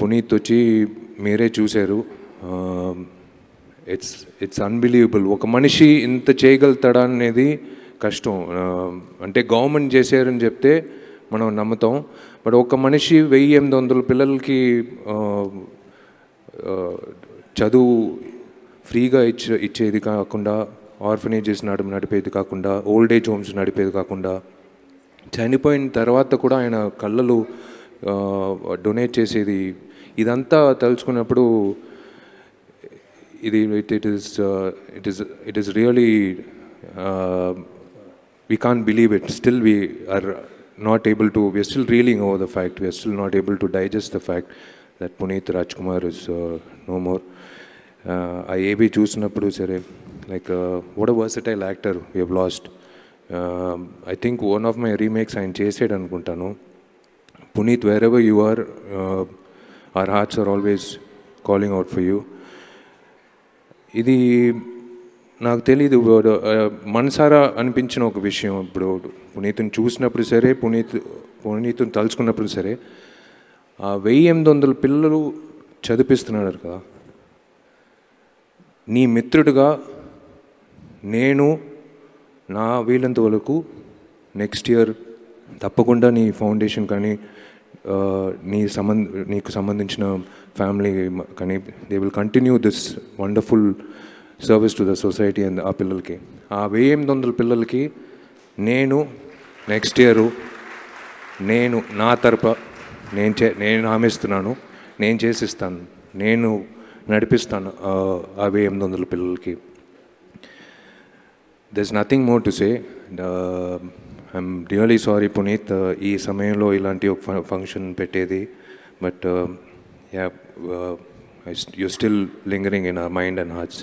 పునీత్ వచ్చి మీరే చూశారు ఇట్స్ ఇట్స్ అన్బిలీవబుల్ ఒక మనిషి ఇంత చేయగలుగుతాడా అనేది కష్టం అంటే గవర్నమెంట్ చేశారని చెప్తే మనం నమ్ముతాం బట్ ఒక మనిషి వెయ్యి ఎనిమిది వందల పిల్లలకి చదువు ఫ్రీగా ఇచ్చ ఇచ్చేది కాకుండా ఆర్ఫనేజెస్ నడు నడిపేది కాకుండా ఓల్డ్ ఏజ్ హోమ్స్ నడిపేది కాకుండా చనిపోయిన తర్వాత కూడా ఆయన కళ్ళలు డొనేట్ చేసేది ఇదంతా తలుచుకున్నప్పుడు ఇది it it is it is it is really we can believe it still we are not able to we're still reeling over the fact we're still not able to digest the fact that Puneeth Raj Kumar is no more uh ఏబీ చూసినప్పుడు సరే like what a versatile actor we have lost I think one of my remakes ఆయన చేసాడు అనుకుంటాను Puneet, wherever you are, uh, our hearts are always calling out for you. ఇది నాకు తెలీదు uh, మనసారా అనిపించిన ఒక విషయం ఇప్పుడు పునీతుని చూసినప్పుడు సరే పునీత్ పునీతుని తలుచుకున్నప్పుడు సరే ఆ వెయ్యి ఎనిమిది వందల పిల్లలు చదివిస్తున్నాడు కదా నీ మిత్రుడుగా నేను నా వీలంత వరకు నెక్స్ట్ ఇయర్ తప్పకుండా నీ ఫౌండేషన్ కానీ నీ సంబంధ నీకు సంబంధించిన ఫ్యామిలీ కానీ they will continue this wonderful service to the society and uh పిల్లలకి ఆ వెయ్యి ఎనిమిది వందల పిల్లలకి నేను నెక్స్ట్ ఇయరు నేను నా తరపు నేను చే నేను హామిస్తున్నాను నేను చేసిస్తాను నేను నడిపిస్తాను ఆ వెయ్యి ఎనిమిది వందల పిల్లలకి there nothing more to say I'm really sorry Puneeth ఈ సమయంలో ఇలాంటి ఒక ఫంక్షన్ పెట్టేది but yeah you still lingering in our mind and hearts